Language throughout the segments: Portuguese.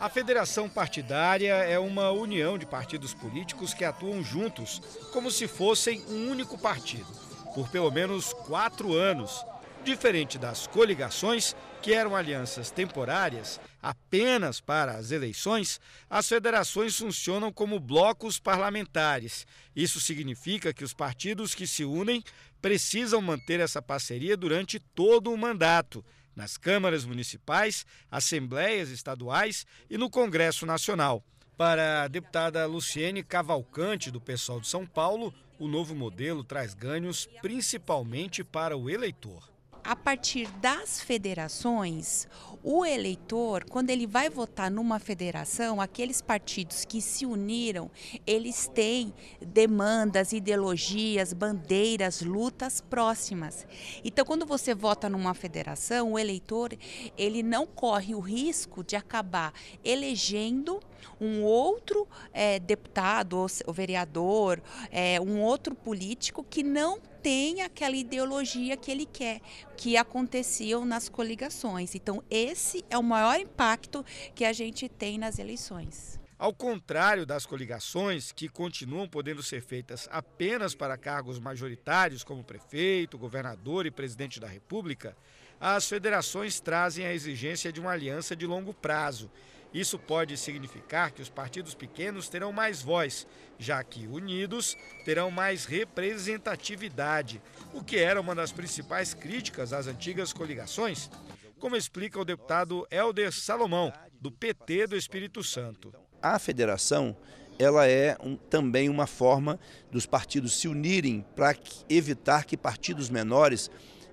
A federação partidária é uma união de partidos políticos que atuam juntos, como se fossem um único partido, por pelo menos quatro anos. Diferente das coligações, que eram alianças temporárias apenas para as eleições, as federações funcionam como blocos parlamentares. Isso significa que os partidos que se unem precisam manter essa parceria durante todo o mandato, nas câmaras municipais, assembleias estaduais e no Congresso Nacional. Para a deputada Luciene Cavalcante, do pessoal de São Paulo, o novo modelo traz ganhos principalmente para o eleitor a partir das federações, o eleitor, quando ele vai votar numa federação, aqueles partidos que se uniram, eles têm demandas, ideologias, bandeiras, lutas próximas. Então, quando você vota numa federação, o eleitor, ele não corre o risco de acabar elegendo um outro é, deputado ou vereador, é, um outro político que não tem aquela ideologia que ele quer, que aconteciam nas coligações. Então, esse é o maior impacto que a gente tem nas eleições. Ao contrário das coligações, que continuam podendo ser feitas apenas para cargos majoritários, como prefeito, governador e presidente da República, as federações trazem a exigência de uma aliança de longo prazo. Isso pode significar que os partidos pequenos terão mais voz, já que unidos terão mais representatividade, o que era uma das principais críticas às antigas coligações, como explica o deputado Helder Salomão, do PT do Espírito Santo a federação ela é um, também uma forma dos partidos se unirem para evitar que partidos menores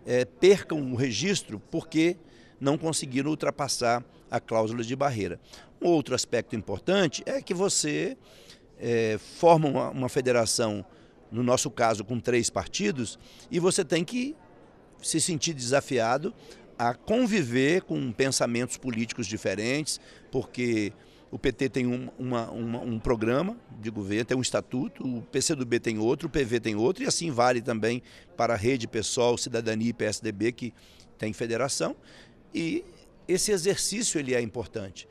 é, percam o registro porque não conseguiram ultrapassar a cláusula de barreira. Um outro aspecto importante é que você é, forma uma, uma federação, no nosso caso com três partidos, e você tem que se sentir desafiado a conviver com pensamentos políticos diferentes, porque o PT tem um, uma, uma, um programa de governo, tem um estatuto, o PCdoB tem outro, o PV tem outro, e assim vale também para a Rede Pessoal, Cidadania e PSDB, que tem federação. E esse exercício ele é importante.